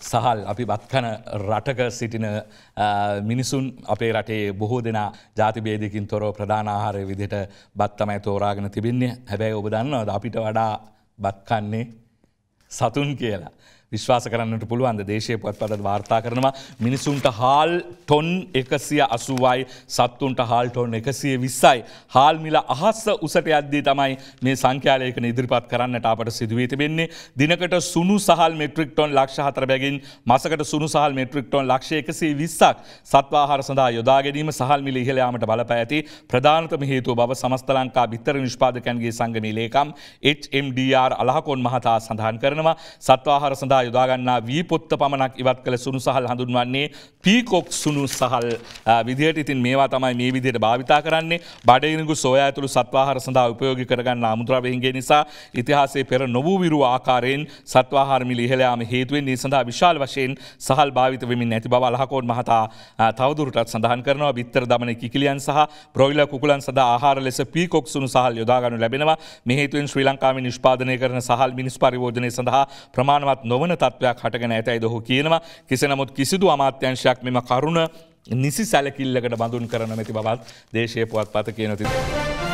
සහල් අපි බත්කන රටක සිටින මිනිසුන් අපේ රටේ බොහෝ දෙනා ජාතිබේදකින් තොරෝ ප්‍රධානාහාරය විදිට බත්තමයි තෝරාගෙන තිබින්නේ හැබැයි ඔබ දන්නවද අපිට වඩා බත්කන්නේ සතුන් කියලා. විශ්වාස කරන්නට පුළුවන්ද දේශය පොත්පත වාර්තා කරනවා මිනිසුන්ට හාල් ටොන් එකසිය අසුවයි සත්තුන්ට හාල් ටොන් එකසිය විස්සයි. හාල් මිල අහස්ස උසට අද්දී තමයි මේ සංඛ්‍යාලයකන ඉදිරිපත් කරන්නට අපට සිදුවී තිබෙන්නේ දිනකට සුණු සහල් මෙට්‍රික් ටොන් ලක්ෂ හතර බැගින් මසකට සුණු සහල් මෙට්‍රික් ටොන් ලක්ෂ එකසේ විස්සක් සත්වාහාර සඳහා යොදා ගැනීම සහල් මිල ඉහළයාමට බලපෑ ඇති ප්‍රධානතම හේතුව බව සමස්ත ලංකා බිත්තර නිෂ්පාදකයන්ගේ සංගමී ලේකම් HMDR අලහකොන් මහතා සඳහන් කරනවා සත්වාහාර සඳහා සඳහා යොදාගන්නා වී පොත්ත පමණක් ඉවත් කළ සුණු සහල් හඳුන්වන්නේ පීකොක් සුණු සහල් විදියට ඉතින් මේවා තමයි මේ විදියට භාවිතා කරන්නේ බඩයනකු සෝයා ඇතුළු සත්වාහර සඳහා උපයෝගි කරගන්න අමුද්‍රවයන්ගේ නිසා ඉතිහාසේ පෙර නොවූ විරු ආකාරයෙන් සත්වාහාරමිල ඉහලයාම හේතුවෙන් ඒ සඳහා විශාල වශයෙන් සහල් භාවිත වෙමින් ඇති බව අලහකෝන් මහතා තවදුරටත් සඳහන් කරනවා බිත්තර දමන කිකිලියන් සහ ප්‍රෝයිල කුකුලන් සඳහා ආහාර ලෙස පීකොක් සුණු සහල් යොදාගනු ලැබෙනවා මෙහේතුවෙන් ශ්‍රී ලංකාවේ නිෂ්පාදනය කරන සහල් මිනිස් පරිවෝජනය සඳහා ප්‍රමාණවත් නොවන නොවන තත්ත්වයක් හටගෙන ඇතැයි දොහු කියනවා කිසනමුත් කිසිදු අමාත්‍යංශයක් මෙම කරුණ නිසි සැලකිල්ලකට බඳුන් කරන නැති බවත් දේශය පුවත් පත කියනතිද.